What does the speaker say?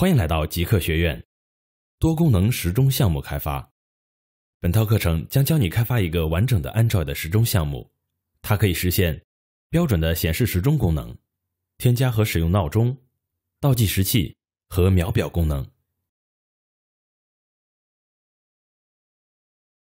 欢迎来到极客学院，多功能时钟项目开发。本套课程将教你开发一个完整的 Android 时钟项目，它可以实现标准的显示时钟功能，添加和使用闹钟、倒计时器和秒表功能。